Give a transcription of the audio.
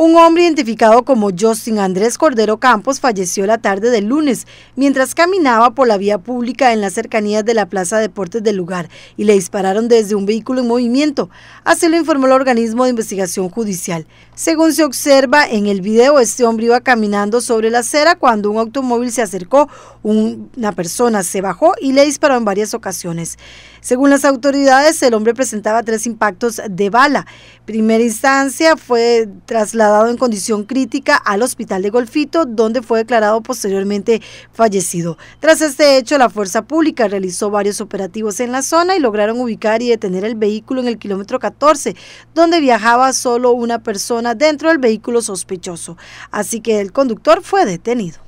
Un hombre identificado como Justin Andrés Cordero Campos falleció la tarde del lunes mientras caminaba por la vía pública en las cercanías de la Plaza Deportes del lugar y le dispararon desde un vehículo en movimiento. Así lo informó el organismo de investigación judicial. Según se observa en el video, este hombre iba caminando sobre la acera cuando un automóvil se acercó, una persona se bajó y le disparó en varias ocasiones. Según las autoridades, el hombre presentaba tres impactos de bala. Primera instancia fue trasladado dado en condición crítica al hospital de Golfito, donde fue declarado posteriormente fallecido. Tras este hecho, la Fuerza Pública realizó varios operativos en la zona y lograron ubicar y detener el vehículo en el kilómetro 14, donde viajaba solo una persona dentro del vehículo sospechoso. Así que el conductor fue detenido.